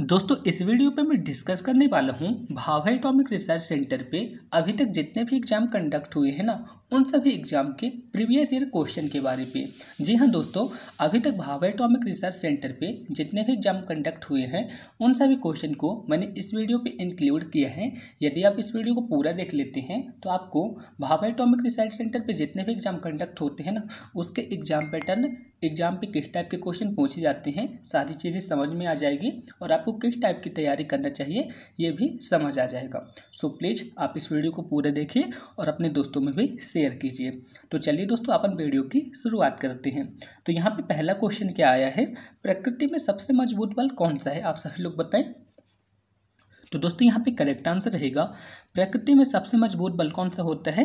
दोस्तों इस वीडियो पे मैं डिस्कस करने वाला हूँ भाभा एटॉमिक रिसर्च सेंटर पे अभी तक जितने भी एग्जाम कंडक्ट हुए हैं ना उन सभी एग्जाम के प्रीवियस ईयर क्वेश्चन के बारे पे जी हाँ दोस्तों अभी तक भाभा एटॉमिक रिसर्च सेंटर पे जितने भी एग्जाम कंडक्ट हुए हैं उन सभी क्वेश्चन को मैंने इस वीडियो पे इंक्लूड किया है यदि आप इस वीडियो को पूरा देख लेते हैं तो आपको भाभा एटॉमिक रिसर्च सेंटर पे जितने भी एग्जाम कंडक्ट होते हैं ना उसके एग्जाम पैटर्न एग्जाम पे किस टाइप के क्वेश्चन पूछे जाते हैं सारी चीज़ें समझ में आ जाएगी और आपको किस टाइप की तैयारी करना चाहिए ये भी समझ आ जाएगा सो प्लीज़ आप इस वीडियो को पूरा देखिए और अपने दोस्तों में भी शेयर कीजिए तो चलिए दोस्तों अपन वीडियो की शुरुआत करते हैं तो यहाँ पे पहला क्वेश्चन क्या आया है प्रकृति में सबसे मजबूत बल कौन सा है आप सभी लोग बताएं तो दोस्तों यहाँ पे करेक्ट आंसर रहेगा प्रकृति में सबसे मजबूत बल कौन सा होता है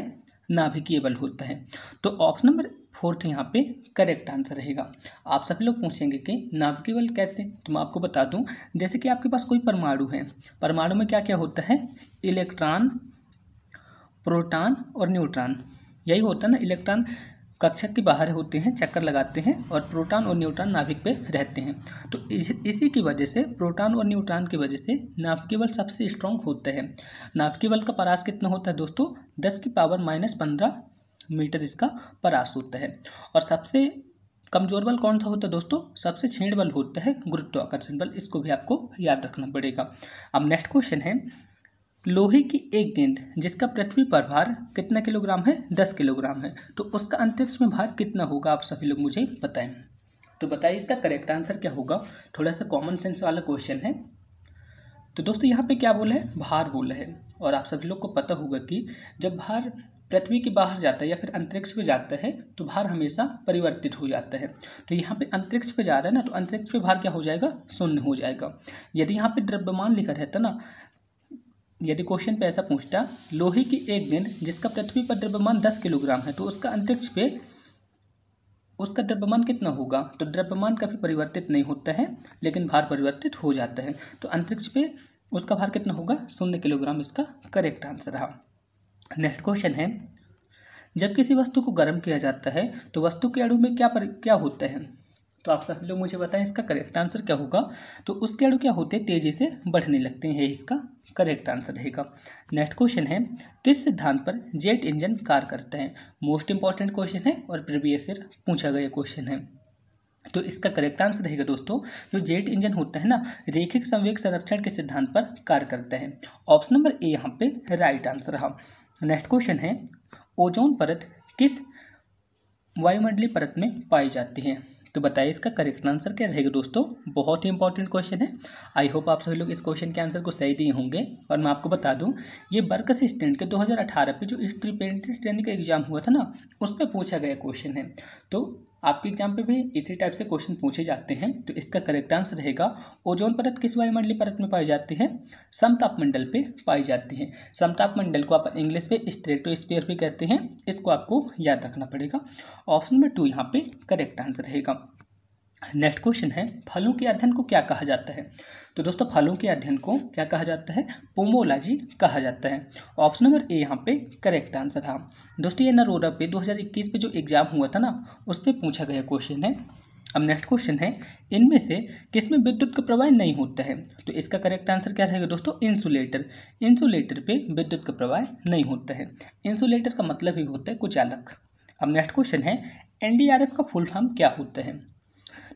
नाभिकीय बल होता है तो ऑप्शन नंबर फोर्थ यहाँ पे करेक्ट आंसर रहेगा आप सभी लोग पूछेंगे कि नाभिकीय बल कैसे तो मैं आपको बता दूं जैसे कि आपके पास कोई परमाणु है परमाणु में क्या क्या होता है इलेक्ट्रॉन प्रोटॉन और न्यूट्रॉन यही होता है ना इलेक्ट्रॉन कक्षक के बाहर होते हैं चक्कर लगाते हैं और प्रोटॉन और न्यूट्रॉन नाभिक पे रहते हैं तो इस, इसी की वजह से प्रोटॉन और न्यूट्रॉन की वजह से नाभिकीय बल सबसे स्ट्रॉन्ग होता है नाभिकीय बल का परास कितना होता है दोस्तों दस की पावर माइनस पंद्रह मीटर इसका परास होता है और सबसे कमजोर बल कौन सा होता है दोस्तों सबसे छेड़ बल होता है गुरुत्वाकर्षण बल इसको भी आपको याद रखना पड़ेगा अब नेक्स्ट क्वेश्चन है लोहे की एक गेंद जिसका पृथ्वी पर भार कितना किलोग्राम है दस किलोग्राम है तो उसका अंतरिक्ष में भार कितना होगा आप सभी लोग मुझे बताएं तो बताइए इसका करेक्ट आंसर क्या होगा थोड़ा सा कॉमन सेंस वाला क्वेश्चन है तो दोस्तों यहाँ पे क्या बोला है भार बोला है और आप सभी लोग को पता होगा कि जब भार पृथ्वी के बाहर जाता है या फिर अंतरिक्ष पर जाता है तो भार हमेशा परिवर्तित हो जाता है तो यहाँ पे अंतरिक्ष पे जा रहा है ना तो अंतरिक्ष पे भार क्या हो जाएगा शून्य हो जाएगा यदि यहाँ पे द्रव्यमान लिखा रहता ना यदि क्वेश्चन पे ऐसा पूछता लोहे की एक गेंद जिसका पृथ्वी पर द्रव्यमान दस किलोग्राम है तो उसका अंतरिक्ष पे उसका द्रव्यमान कितना होगा तो द्रव्यमान कभी परिवर्तित नहीं होता है लेकिन भार परिवर्तित हो जाता है तो अंतरिक्ष पे उसका भार कितना होगा शून्य किलोग्राम इसका करेक्ट आंसर रहा नेक्स्ट क्वेश्चन है जब किसी वस्तु को गर्म किया जाता है तो वस्तु के अड़ू में क्या पर क्या होता है तो आप सभी लोग मुझे बताएं इसका करेक्ट आंसर क्या होगा तो उसके अड़ू क्या होते हैं तेज़ी से बढ़ने लगते हैं इसका करेक्ट आंसर रहेगा नेक्स्ट क्वेश्चन है किस सिद्धांत पर जेट इंजन कार्य करते हैं मोस्ट इंपॉर्टेंट क्वेश्चन है और प्रीवियस ईयर पूछा गया क्वेश्चन है तो इसका करेक्ट आंसर रहेगा दोस्तों जो जेट इंजन होता है ना रेखिक संवेक संरक्षण के सिद्धांत पर कार्य करते हैं ऑप्शन नंबर ए यहाँ पे राइट आंसर रहा नेक्स्ट क्वेश्चन है ओजोन परत किस वायुमंडलीय परत में पाई जाती है तो बताइए इसका करेक्ट आंसर क्या रहेगा दोस्तों बहुत ही इंपॉर्टेंट क्वेश्चन है आई होप आप सभी लोग इस क्वेश्चन के आंसर को सही दिए होंगे और मैं आपको बता दूं ये बर्क असिस्टेंट के 2018 पे जो इंडिपेंडेंट ट्रेनिंग का एग्जाम हुआ था ना उस पर पूछा गया क्वेश्चन है तो आपके एग्जाम पे भी इसी टाइप से क्वेश्चन पूछे जाते हैं तो इसका करेक्ट आंसर रहेगा ओजोन परत किस वायुमंडली परत में पाई जाती है समताप मंडल पे पाई जाती है समताप मंडल को आप इंग्लिश में स्पेयर भी कहते हैं इसको आपको याद रखना पड़ेगा ऑप्शन नंबर टू यहाँ पे करेक्ट आंसर रहेगा नेक्स्ट क्वेश्चन है फलों के अध्ययन को क्या कहा जाता है तो दोस्तों फलों के अध्ययन को क्या कहा जाता है पोमोलॉजी कहा जाता है ऑप्शन नंबर ए यहाँ पे करेक्ट आंसर था दोस्तों ये नरोडा पे 2021 पे जो एग्ज़ाम हुआ था ना उस पर पूछा गया क्वेश्चन है अब नेक्स्ट क्वेश्चन है इनमें से किसमें विद्युत का प्रवाह नहीं होता है तो इसका करेक्ट आंसर क्या रहेगा दोस्तों इंसुलेटर इंसुलेटर पे विद्युत का प्रवाह नहीं होता है इंसुलेटर का मतलब ही होता है कुछ अलग अब नेक्स्ट क्वेश्चन है एनडीआरएफ का फुल फॉर्म क्या होता है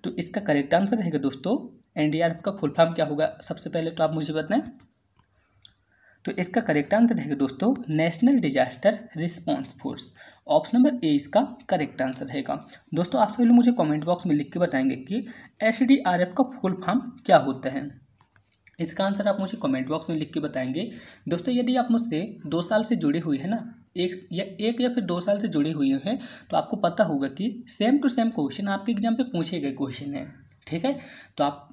तो इसका करेक्ट आंसर रहेगा दोस्तों एफ का फुल फॉर्म क्या होगा सबसे पहले तो आप मुझे बताएं तो इसका करेक्ट आंसर रहेगा दोस्तों national disaster response force option number A इसका करेक्ट आंसर रहेगा दोस्तों आप सभी लोग मुझे कमेंट बॉक्स में लिख के बताएंगे कि एस का फुल फॉर्म क्या होता है इसका आंसर आप मुझे कमेंट बॉक्स में लिख के बताएंगे दोस्तों यदि आप मुझसे दो साल से जुड़े हुए हैं ना एक या एक या फिर दो साल से जुड़े हुए हैं तो आपको पता होगा कि सेम टू सेम क्वेश्चन आपके एग्जाम पे पूछे गए क्वेश्चन हैं ठीक है तो आप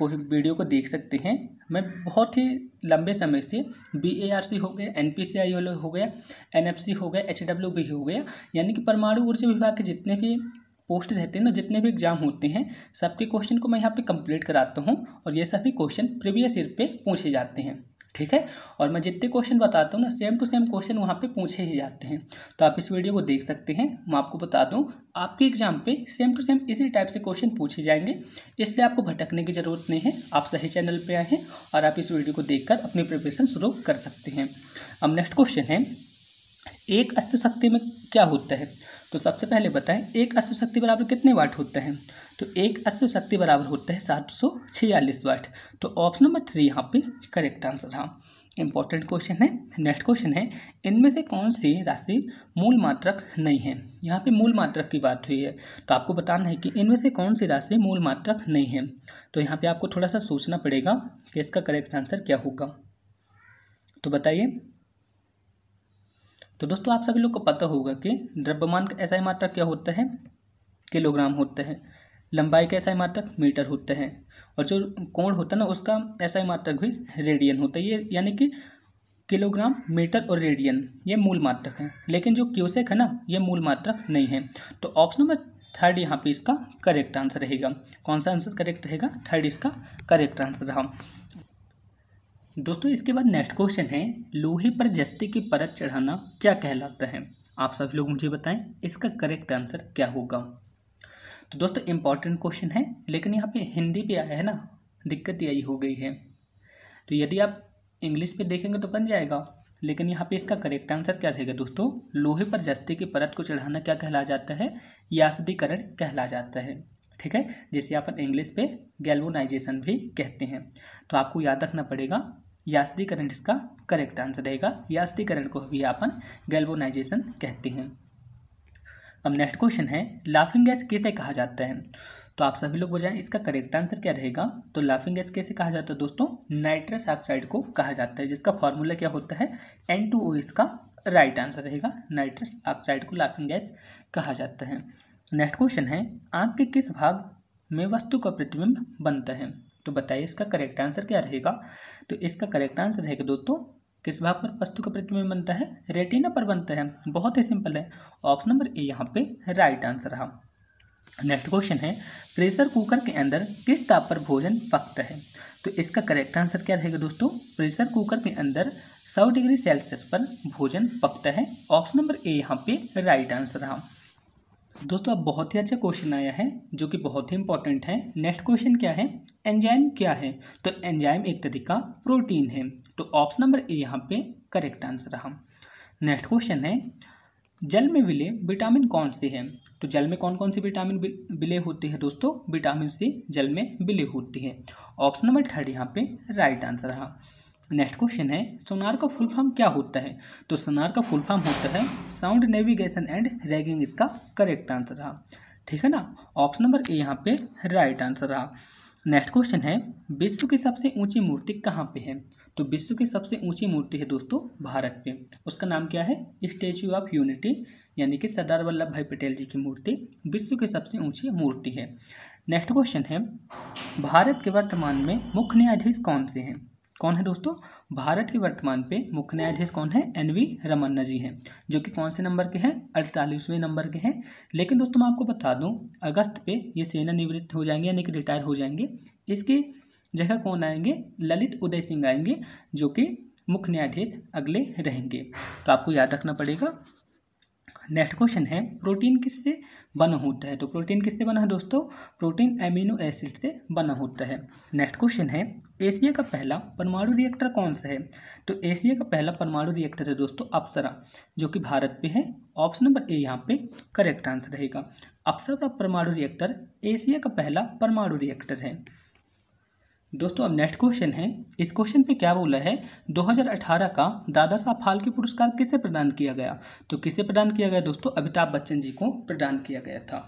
को वीडियो को देख सकते हैं मैं बहुत ही लंबे समय से बी ए आर सी हो गया एन पी सी आई हो गया एन एफ सी हो गया एच डब्ल्यू बी हो गया यानी कि परमाणु ऊर्जा विभाग के जितने भी पोस्ट रहते हैं ना जितने भी एग्जाम होते हैं सबके क्वेश्चन को मैं यहाँ पे कंप्लीट कराता हूँ और ये सभी क्वेश्चन प्रीवियस ईयर पे पूछे जाते हैं ठीक है और मैं जितने क्वेश्चन बताता हूँ ना सेम टू सेम क्वेश्चन वहाँ पे पूछे ही जाते हैं तो आप इस वीडियो को देख सकते हैं मैं आपको बता दूँ आपके एग्जाम पे सेम टू सेम इसी टाइप से क्वेश्चन पूछे जाएंगे इसलिए आपको भटकने की ज़रूरत नहीं है आप सही चैनल पे आए हैं और आप इस वीडियो को देख अपनी प्रिपरेशन शुरू कर सकते हैं अब नेक्स्ट क्वेश्चन है एक अश्व शक्ति में क्या होता है तो सबसे पहले बताएं एक अश्व शक्ति बराबर कितने वाट होते हैं तो एक अश्व शक्ति बराबर होता है सात सौ छियालीस वाट तो ऑप्शन नंबर थ्री यहाँ पे करेक्ट आंसर रहा इंपॉर्टेंट क्वेश्चन है नेक्स्ट क्वेश्चन है इनमें से कौन सी राशि मूल मात्रक नहीं है यहाँ पे मूल मात्रक की बात हुई है तो आपको बताना है कि इनमें से कौन सी राशि मूल मात्रक नहीं है तो यहाँ पे आपको थोड़ा सा सोचना पड़ेगा कि इसका करेक्ट आंसर क्या होगा तो बताइए तो दोस्तों आप सभी लोग को पता होगा कि द्रव्यमान का ऐसा मात्रा क्या होता है किलोग्राम होता है लंबाई का एसआई मात्रक मीटर होते हैं और जो कोण होता है ना उसका एसआई मात्रक भी रेडियन होता है ये यानी कि किलोग्राम मीटर और रेडियन ये मूल मात्रक है लेकिन जो क्यूसेक है ना ये मूल मात्रक नहीं है तो ऑप्शन नंबर थर्ड यहाँ पे इसका करेक्ट आंसर रहेगा कौन सा आंसर करेक्ट रहेगा थर्ड इसका करेक्ट आंसर रहा दोस्तों इसके बाद नेक्स्ट क्वेश्चन है लोहे पर जस्ते की परत चढ़ाना क्या कहलाता है आप सभी लोग मुझे बताएं इसका करेक्ट आंसर क्या होगा तो दोस्तों इम्पॉर्टेंट क्वेश्चन है लेकिन यहाँ पे हिंदी भी आया है ना दिक्कत यही हो गई है तो यदि आप इंग्लिश पे देखेंगे तो बन जाएगा लेकिन यहाँ पे इसका करेक्ट आंसर क्या रहेगा दोस्तों लोहे पर जस्ते की परत को चढ़ाना क्या कहला जाता है यासदीकरण कहला जाता है ठीक है जिसे आप इंग्लिश पे गैल्वोनाइजेशन भी कहते हैं तो आपको याद रखना पड़ेगा यासदीकरण इसका करेक्ट आंसर रहेगा यासदीकरण को भी अपन गैल्वोनाइजेशन कहते हैं अब नेक्स्ट क्वेश्चन है लाफिंग गैस किसे कहा जाता है तो आप सभी लोग बजाएं इसका करेक्ट आंसर क्या रहेगा तो लाफिंग गैस कैसे कहा जाता है दोस्तों नाइट्रस ऑक्साइड को कहा जाता है जिसका फॉर्मूला क्या होता है एन टू ओ इसका राइट आंसर रहेगा नाइट्रस ऑक्साइड को लाफिंग गैस कहा जाता है नेक्स्ट क्वेश्चन है आँख के किस भाग में वस्तु का प्रतिबिंब बनता है तो बताइए इसका करेक्ट आंसर क्या रहेगा तो इसका करेक्ट आंसर रहेगा दोस्तों किस भाग पर वस्तु का प्रतिबिंब बनता है रेटिना पर बनता है बहुत ही सिंपल है ऑप्शन नंबर ए यहाँ पे राइट आंसर रहा नेक्स्ट क्वेश्चन है प्रेशर कुकर के अंदर किस ताप पर भोजन पकता है तो इसका करेक्ट आंसर क्या रहेगा दोस्तों प्रेशर कुकर के अंदर 100 डिग्री सेल्सियस पर भोजन पकता है ऑप्शन नंबर ए यहाँ पे राइट आंसर रहा दोस्तों अब बहुत ही अच्छा क्वेश्चन आया है जो कि बहुत ही इंपॉर्टेंट है नेक्स्ट क्वेश्चन क्या है एंजाइम क्या है तो एंजाइम एक तरीका प्रोटीन है तो ऑप्शन नंबर ए यहाँ पे करेक्ट आंसर रहा नेक्स्ट क्वेश्चन है जल में विलय विटामिन कौन से हैं तो जल में कौन कौन से विटामिन विले होते हैं दोस्तों विटामिन सी जल में विले होती है ऑप्शन नंबर थर्ड यहाँ पे राइट आंसर रहा नेक्स्ट क्वेश्चन है सोनार का फुल फॉर्म क्या होता है तो सोनार का फुल फॉर्म होता है साउंड नेविगेशन एंड रैगिंग इसका करेक्ट आंसर रहा ठीक है ना ऑप्शन नंबर ए यहाँ पे राइट आंसर रहा नेक्स्ट क्वेश्चन है विश्व की सबसे ऊंची मूर्ति कहाँ पे है तो विश्व की सबसे ऊंची मूर्ति है दोस्तों भारत पे उसका नाम क्या है स्टेच्यू ऑफ यूनिटी यानी कि सरदार वल्लभ भाई पटेल जी की मूर्ति विश्व की सबसे ऊंची मूर्ति है नेक्स्ट क्वेश्चन है भारत के वर्तमान में मुख्य न्यायाधीश कौन से हैं कौन है दोस्तों भारत के वर्तमान पे मुख्य न्यायाधीश कौन है एन वी रमन्ना जी हैं जो कि कौन से नंबर के हैं अड़तालीसवें नंबर के हैं लेकिन दोस्तों मैं आपको बता दूं अगस्त पे ये सेनानिवृत्त हो जाएंगे यानी कि रिटायर हो जाएंगे इसके जगह कौन आएंगे ललित उदय सिंह आएंगे जो कि मुख्य न्यायाधीश अगले रहेंगे तो आपको याद रखना पड़ेगा नेक्स्ट क्वेश्चन है प्रोटीन किससे बना होता है तो प्रोटीन किससे बना है दोस्तों प्रोटीन एमिनो एसिड से बना होता है नेक्स्ट क्वेश्चन है एशिया का पहला परमाणु रिएक्टर कौन सा है तो एशिया का पहला परमाणु रिएक्टर है दोस्तों अप्सरा जो कि भारत पे है ऑप्शन नंबर ए यहाँ पे करेक्ट आंसर रहेगा अप्सरा परमाणु रिएक्टर एशिया का पहला परमाणु रिएक्टर है दोस्तों अब नेक्स्ट क्वेश्चन है इस क्वेश्चन पे क्या बोला है 2018 का दादा साहब फाल्के पुरस्कार किसे प्रदान किया गया तो किसे प्रदान किया गया दोस्तों अमिताभ बच्चन जी को प्रदान किया गया था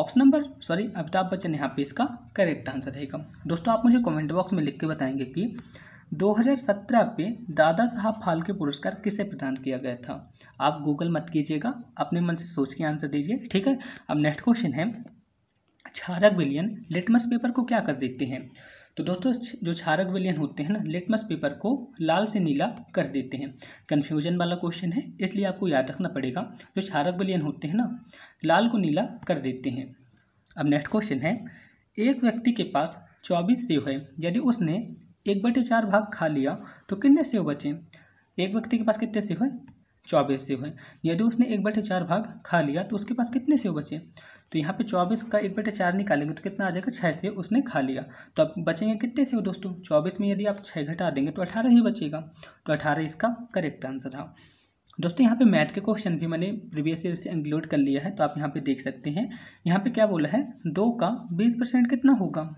option number sorry Amitabh Bachchan यहाँ पे इसका करेक्ट आंसर रहेगा दोस्तों आप मुझे कमेंट बॉक्स में लिख के बताएंगे कि 2017 पे दादा साहब फाल्के पुरस्कार किसे प्रदान किया गया था आप गूगल मत कीजिएगा अपने मन से सोच के आंसर दीजिए ठीक है अब नेक्स्ट क्वेश्चन है छारक बिलियन लिटमस पेपर को क्या कर देते हैं तो दोस्तों जो क्षारक विलयन होते हैं ना लिटमस पेपर को लाल से नीला कर देते हैं कन्फ्यूजन वाला क्वेश्चन है इसलिए आपको याद रखना पड़ेगा जो क्षारक विलयन होते हैं ना लाल को नीला कर देते हैं अब नेक्स्ट क्वेश्चन है एक व्यक्ति के पास चौबीस सेव है यदि उसने एक बटे चार भाग खा लिया तो कितने सेव बचे एक व्यक्ति के पास कितने सेव है चौबीस सेव हैं यदि उसने एक बटे चार भाग खा लिया तो उसके पास कितने सेव बचे तो यहाँ पे चौबीस का एक बटे चार निकालेंगे तो कितना आ जाएगा छः सेव उसने खा लिया तो अब बचेंगे कितने सेव दोस्तों चौबीस में यदि आप छः घटा देंगे तो अठारह ही बचेगा तो अठारह इसका करेक्ट आंसर रहा दोस्तों यहाँ पे मैथ के क्वेश्चन भी मैंने प्रीवियस ईयर से इंक्लूड कर लिया है तो आप यहाँ पे देख सकते हैं यहाँ पे क्या बोला है दो का बीस परसेंट कितना होगा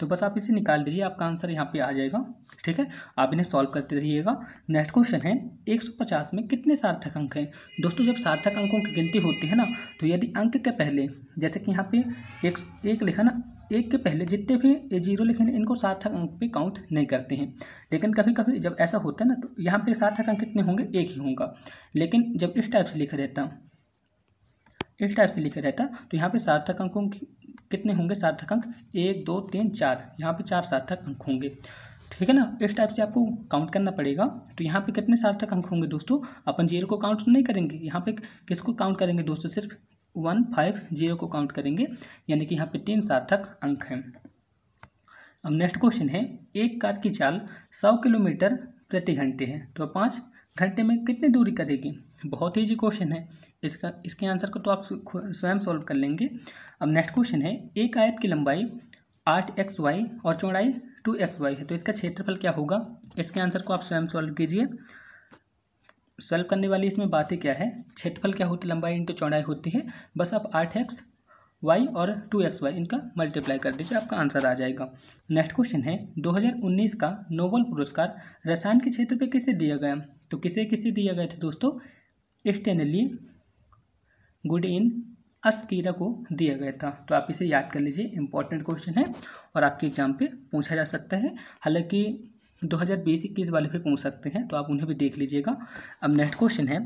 तो बस आप इसे निकाल दीजिए आपका आंसर यहाँ पे आ जाएगा ठीक है आप इन्हें सॉल्व करते रहिएगा नेक्स्ट क्वेश्चन है 150 में कितने सार्थक अंक हैं दोस्तों जब सार्थक अंकों की गिनती होती है ना तो यदि अंक के पहले जैसे कि यहाँ पे एक एक लिखा ना एक के पहले जितने भी जीरो लिखे हैं इनको सार्थक अंक पे काउंट नहीं करते हैं लेकिन कभी कभी जब ऐसा होता है ना तो यहाँ पे सार्थक अंक कितने होंगे एक ही होगा लेकिन जब इस टाइप से लिखा रहता इस टाइप से लिखा रहता तो यहाँ पे सार्थक अंकों कितने होंगे सार्थक अंक एक दो तीन चार यहाँ पे चार सार्थक अंक होंगे ठीक है ना इस टाइप से आपको काउंट करना पड़ेगा तो यहाँ पे कितने सार्थक अंक होंगे दोस्तों अपन जीरो को काउंट नहीं करेंगे यहाँ पे किसको काउंट करेंगे दोस्तों सिर्फ वन फाइव जीरो को काउंट करेंगे यानी कि यहाँ पे तीन सार्थक अंक हैं अब नेक्स्ट क्वेश्चन है एक कार की चाल सौ किलोमीटर प्रति घंटे है तो पाँच घंटे में कितनी दूरी करेगी बहुत ईजी क्वेश्चन है इसका इसके आंसर को तो आप स्वयं सॉल्व कर लेंगे अब नेक्स्ट क्वेश्चन है एक आयत की लंबाई आठ एक्स वाई और चौड़ाई टू एक्स वाई है तो इसका क्षेत्रफल क्या होगा इसके आंसर को आप स्वयं सॉल्व कीजिए सॉल्व करने वाली इसमें बातें क्या है क्षेत्रफल क्या होती है लंबाई इंटू चौड़ाई होती है बस आप आठ एक्स वाई और टू एक्स वाई इनका मल्टीप्लाई कर दीजिए आपका आंसर आ जाएगा नेक्स्ट क्वेश्चन है 2019 का नोबल पुरस्कार रसायन के क्षेत्र पे किसे दिया गया तो किसे किसे दिया गया था दोस्तों एक्सटेनली गुड इन अस्कीरा को दिया गया था तो आप इसे याद कर लीजिए इंपॉर्टेंट क्वेश्चन है और आपके एग्जाम पर पूछा जा सकता है हालांकि दो इक्कीस वाले भी पूछ सकते हैं तो आप उन्हें भी देख लीजिएगा अब नेक्स्ट क्वेश्चन है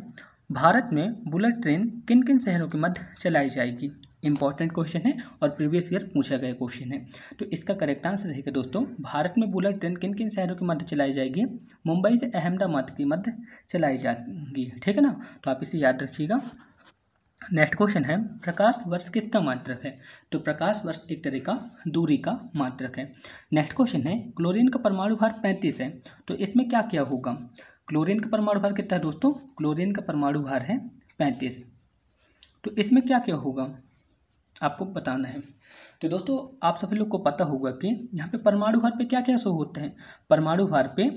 भारत में बुलेट ट्रेन किन किन शहरों के मध्य चलाई जाएगी इंपॉर्टेंट क्वेश्चन है और प्रीवियस ईयर पूछा गया क्वेश्चन है तो इसका करेक्ट आंसर रहेगा दोस्तों भारत में बुलेट ट्रेन किन किन शहरों के मध्य चलाई जाएगी मुंबई से अहमदाबाद के मध्य चलाई जाएगी ठीक है ना तो आप इसे याद रखिएगा नेक्स्ट क्वेश्चन है प्रकाश वर्ष किसका मात्रक है तो प्रकाश वर्ष एक तरह का दूरी का मात्रक है नेक्स्ट क्वेश्चन है क्लोरीन का परमाणु भार पैंतीस है तो इसमें क्या क्या होगा क्लोरीन का परमाणु भार कितना है दोस्तों क्लोरीन का परमाणु भार है पैंतीस तो इसमें क्या क्या होगा आपको बताना है तो दोस्तों आप सभी लोग को पता होगा कि यहाँ पे परमाणु भार पे क्या क्या शो होते हैं परमाणु भार पे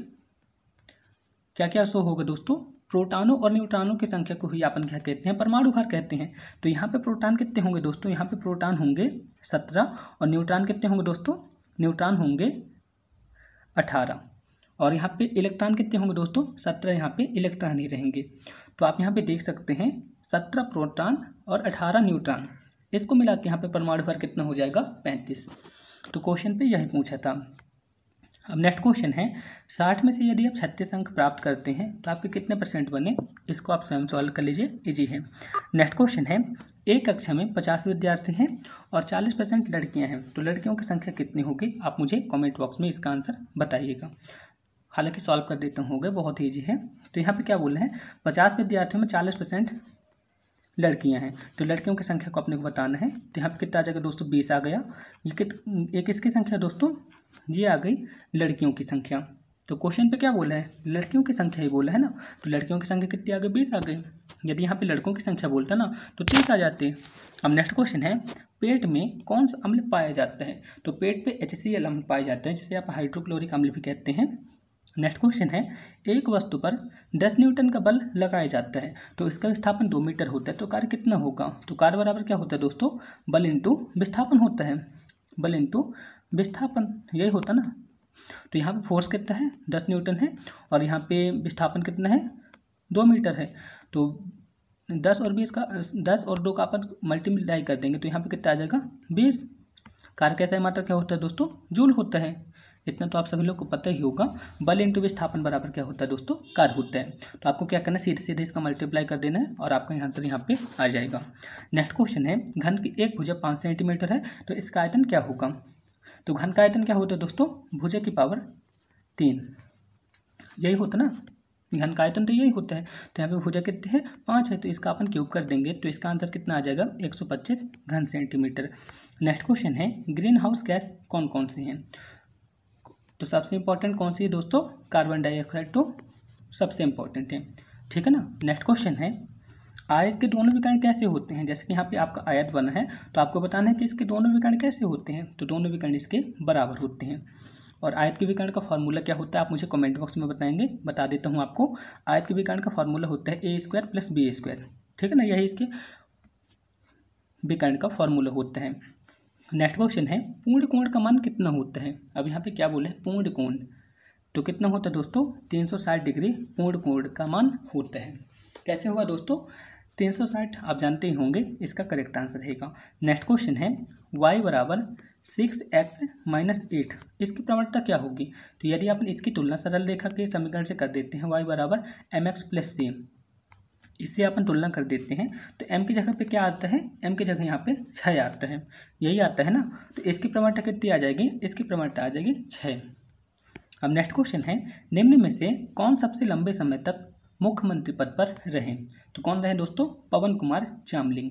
क्या क्या शो होगा दोस्तों प्रोटानों और न्यूट्रॉनों की संख्या को ही अपन क्या कहते हैं परमाणु भार कहते हैं तो यहाँ पे प्रोटान कितने होंगे दोस्तों यहाँ पे प्रोटान होंगे सत्रह और न्यूट्रॉन कितने होंगे दोस्तों न्यूट्रॉन होंगे अठारह और यहाँ पे इलेक्ट्रॉन कितने होंगे दोस्तों सत्रह यहाँ पे इलेक्ट्रॉन ही रहेंगे तो आप यहाँ पे देख सकते हैं सत्रह प्रोटॉन और अठारह न्यूट्रॉन इसको मिला के यहाँ पर परमाणु भर कितना हो जाएगा पैंतीस तो क्वेश्चन पे यही पूछा था अब नेक्स्ट क्वेश्चन है साठ में से यदि आप छत्तीस अंक प्राप्त करते हैं तो आपके कितने परसेंट बने इसको आप स्वयं सॉल्व कर लीजिए इजी है नेक्स्ट क्वेश्चन है एक कक्षा में पचास विद्यार्थी हैं और चालीस परसेंट लड़कियाँ हैं तो लड़कियों की संख्या कितनी होगी आप मुझे कमेंट बॉक्स में इसका आंसर बताइएगा हालांकि सॉल्व कर देता हूँ हो गए बहुत ईजी है तो यहाँ पर क्या बोल रहे हैं पचास विद्यार्थियों में चालीस परसेंट लड़कियां हैं तो लड़कियों की संख्या को अपने को बताना है तो यहाँ पे कितना आ जाएगा दोस्तों बीस आ गया ये कित ये किसकी संख्या दोस्तों ये आ गई लड़कियों की संख्या तो क्वेश्चन पे क्या बोला है लड़कियों की संख्या ही बोला है ना तो लड़कियों की संख्या कितनी आ गई बीस आ गई यदि यहाँ पे लड़कों की संख्या बोलता ना तो तीस आ जाते अब नेक्स्ट क्वेश्चन है पेट में कौन सा अम्ल पाया जाता है तो पेट पे एच सी अम्ल पाए जाते हैं जिसे आप हाइड्रोक्लोरिक अम्ल भी कहते हैं नेक्स्ट क्वेश्चन है एक वस्तु पर दस न्यूटन का बल लगाया जाता है तो इसका विस्थापन दो मीटर होता है तो कार्य कितना होगा तो कार्य बराबर क्या होता है दोस्तों बल इंटू विस्थापन होता है बल इंटू विस्थापन यही होता ना तो यहाँ पे फोर्स कितना है दस न्यूटन है और यहाँ पे विस्थापन कितना है दो मीटर है तो दस और बीस का दस और दो का अपन मल्टीप्लाई कर देंगे तो यहाँ पे कितना आ जाएगा बीस कार्य कैसा है मात्रा क्या होता है दोस्तों जूल होता है इतना तो आप सभी लोग को पता ही होगा बल इंटू विस्थापन बराबर क्या होता है दोस्तों कार होता है तो आपको क्या करना है सीधे सीधे इसका मल्टीप्लाई कर देना है और आपका आंसर यहाँ पे आ जाएगा नेक्स्ट क्वेश्चन है घन की एक भुजा पाँच सेंटीमीटर है तो इसका आयतन क्या होगा तो घन का आयतन क्या होता है दोस्तों भुजा की पावर तीन यही होता ना घन का आयतन तो यही होता है तो यहाँ पे भुजा कितने है पाँच है तो इसका अपन क्यूब कर देंगे तो इसका आंसर कितना आ जाएगा 125 घन सेंटीमीटर नेक्स्ट क्वेश्चन है ग्रीन हाउस गैस कौन कौन सी हैं तो सबसे इंपॉर्टेंट कौन सी है दोस्तों कार्बन डाइऑक्साइड तो सबसे इंपॉर्टेंट है ठीक है ना नेक्स्ट क्वेश्चन है आयत के दोनों विकर्ण कैसे होते हैं जैसे कि यहाँ पे आपका आयत बना है तो आपको बताना है कि इसके दोनों विकर्ण कैसे होते हैं तो दोनों विकर्ण इसके बराबर होते हैं और आयत के विकर्ण का फॉर्मूला क्या होता है आप मुझे कमेंट बॉक्स में बताएंगे बता देता हूँ आपको आयत के विकर्ण का फॉर्मूला होता है A square plus B square ठीक है ना यही इसके विकर्ण का फॉर्मूला होता है नेक्स्ट क्वेश्चन है पूर्ण कोण का मान कितना होता है अब यहाँ पे क्या बोले पूर्ण कोण तो कितना होता है दोस्तों 360 डिग्री पूर्ण कोण का मान होता है कैसे होगा दोस्तों 360 आप जानते ही होंगे इसका करेक्ट आंसर रहेगा नेक्स्ट क्वेश्चन है y बराबर सिक्स एक्स माइनस एट इसकी प्रवणता क्या होगी तो यदि आप इसकी तुलना सरल रेखा के समीकरण से कर देते हैं y बराबर एम एक्स प्लस सी इससे अपन तुलना कर देते हैं तो एम की जगह पे क्या आता है एम की जगह यहाँ पे छः आता है यही आता है ना तो इसकी प्रमाणता कितनी आ जाएगी इसकी प्रमाणता आ जाएगी छः अब नेक्स्ट क्वेश्चन है निम्न में से कौन सबसे लंबे समय तक मुख्यमंत्री पद पर रहे तो कौन रहे दोस्तों पवन कुमार चामलिंग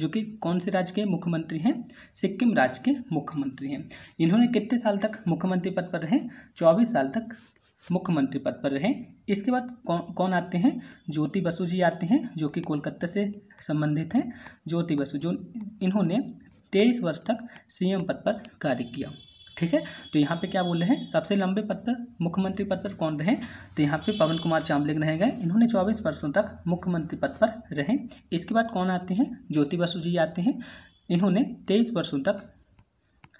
जो कि कौन से राज्य के मुख्यमंत्री हैं सिक्किम राज्य के मुख्यमंत्री हैं इन्होंने कितने साल तक मुख्यमंत्री पद पर रहे चौबीस साल तक मुख्यमंत्री पद पर रहे इसके बाद कौन कौन आते हैं ज्योति बसु जी आते हैं जो कि कोलकाता से संबंधित हैं ज्योति बसु जो इन्होंने तेईस वर्ष तक सीएम पद पर कार्य किया ठीक है तो यहाँ पे क्या बोल रहे हैं सबसे लंबे पद पर मुख्यमंत्री पद पर कौन रहे तो यहाँ पे पवन कुमार चामलिंग रह गए इन्होंने चौबीस वर्षों तक मुख्यमंत्री पद पर रहे इसके बाद कौन आते हैं ज्योति बसु जी आते हैं इन्होंने तेईस वर्षों तक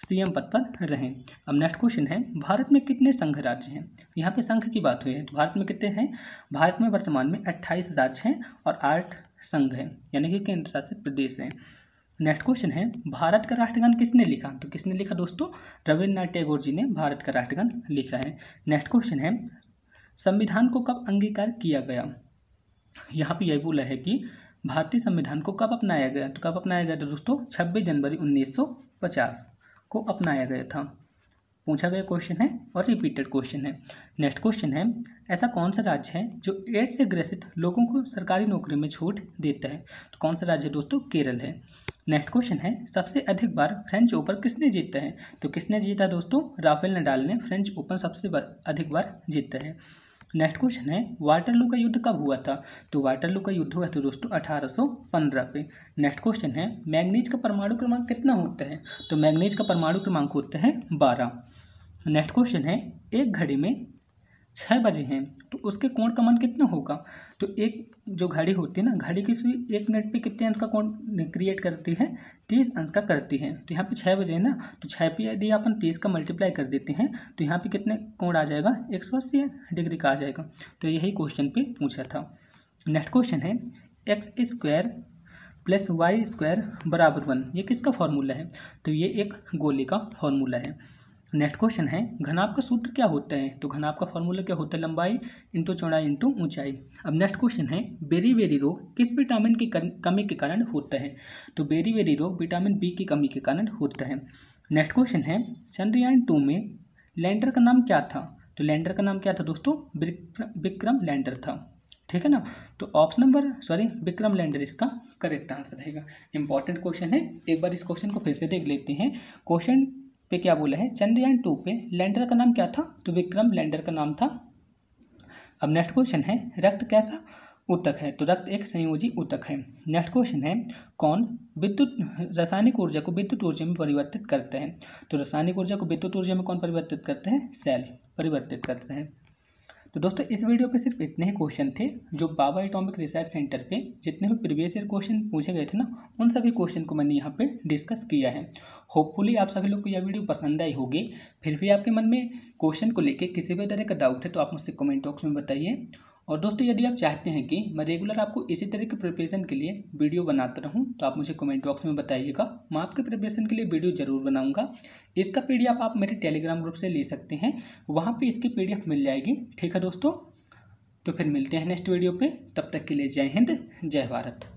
सीएम पद पर रहें अब नेक्स्ट क्वेश्चन है भारत में कितने संघ राज्य हैं यहाँ पे संघ की बात हुई है तो भारत में कितने हैं भारत में वर्तमान में अट्ठाईस राज्य हैं और आठ संघ हैं यानी कि केंद्र शासित प्रदेश हैं नेक्स्ट क्वेश्चन है भारत का राष्ट्रगान किसने लिखा तो किसने लिखा दोस्तों रविन्द्रनाथ टैगोर जी ने भारत का राष्ट्रगान लिखा है नेक्स्ट क्वेश्चन है संविधान को कब अंगीकार किया गया यहाँ पे यह बोला है कि भारतीय संविधान को कब अपनाया गया तो कब अपनाया गया तो दोस्तों 26 जनवरी 1950 को अपनाया गया था पूछा गया क्वेश्चन है और रिपीटेड क्वेश्चन है नेक्स्ट क्वेश्चन है ऐसा कौन सा राज्य है जो एड्स से ग्रसित लोगों को सरकारी नौकरी में छूट देता है तो कौन सा राज्य दोस्तों केरल है नेक्स्ट क्वेश्चन है सबसे अधिक बार फ्रेंच ओपन किसने जीता है तो किसने जीता दोस्तों राफेल नडाल ने फ्रेंच ओपन सबसे अधिक बार जीता है नेक्स्ट क्वेश्चन है वाटरलू का युद्ध कब हुआ था तो वाटरलू का युद्ध हुआ था दोस्तों पंद्रह पे नेक्स्ट क्वेश्चन है मैग्नीज का परमाणु क्रमांक कितना होता है तो मैग्नीज का परमाणु क्रमांक होता है बारह नेक्स्ट क्वेश्चन है एक घड़ी में छः बजे हैं तो उसके कोण का मान कितना होगा तो एक जो घड़ी होती है ना घड़ी किसी एक मिनट पे कितने अंश का कोण क्रिएट करती है तीस अंश का करती है तो यहाँ पे छः बजे है ना तो छः पे यदि अपन तीस का मल्टीप्लाई कर देते हैं तो यहाँ पे कितने कोण आ जाएगा एक सौ अस्सी डिग्री का आ जाएगा तो यही क्वेश्चन पे पूछा था नेक्स्ट क्वेश्चन है X square plus Y square बराबर वन ये किसका फॉर्मूला है तो ये एक गोली का फॉर्मूला है नेक्स्ट क्वेश्चन है घनाप का सूत्र क्या होता है तो घनाप का फॉर्मूला क्या होता है लंबाई इंटू चौड़ाई इंटू ऊंचाई अब नेक्स्ट क्वेश्चन है बेरी रोग किस विटामिन तो की कमी के कारण होता है तो बेरी रोग विटामिन बी की कमी के कारण होता है नेक्स्ट क्वेश्चन है चंद्रयान टू में लैंडर का नाम क्या था तो लैंडर का नाम क्या था दोस्तों विक्रम लैंडर था ठीक है ना तो option number sorry Vikram lander इसका करेक्ट आंसर रहेगा इंपॉर्टेंट क्वेश्चन है एक बार इस क्वेश्चन को फिर से देख लेते हैं क्वेश्चन पे क्या बोला है चंद्रयान टू पे लैंडर का नाम क्या था तो विक्रम लैंडर का नाम था अब नेक्स्ट क्वेश्चन है रक्त कैसा उतक है तो रक्त एक संयोजी उतक है नेक्स्ट क्वेश्चन है कौन विद्युत रासायनिक ऊर्जा को विद्युत ऊर्जा में परिवर्तित करते हैं तो रासायनिक ऊर्जा को विद्युत ऊर्जा में कौन परिवर्तित करते हैं सेल परिवर्तित करते हैं तो दोस्तों इस वीडियो पे सिर्फ इतने ही क्वेश्चन थे जो बाबा एटॉमिक रिसर्च सेंटर पे जितने भी प्रीवियस ईयर क्वेश्चन पूछे गए थे ना उन सभी क्वेश्चन को मैंने यहाँ पे डिस्कस किया है होपफुली आप सभी लोग को यह वीडियो पसंद आई होगी फिर भी आपके मन में क्वेश्चन को लेकर किसी भी तरह का डाउट है तो आप मुझसे कमेंट बॉक्स में बताइए और दोस्तों यदि आप चाहते हैं कि मैं रेगुलर आपको इसी तरह के प्रिपरेशन के लिए वीडियो बनाता रहूं तो आप मुझे कमेंट बॉक्स में बताइएगा मैं आपके प्रिपरेशन के लिए वीडियो ज़रूर बनाऊंगा इसका पी आप मेरे टेलीग्राम ग्रुप से ले सकते हैं वहाँ पर इसकी पी मिल जाएगी ठीक है दोस्तों तो फिर मिलते हैं नेक्स्ट वीडियो पर तब तक के लिए जय हिंद जय भारत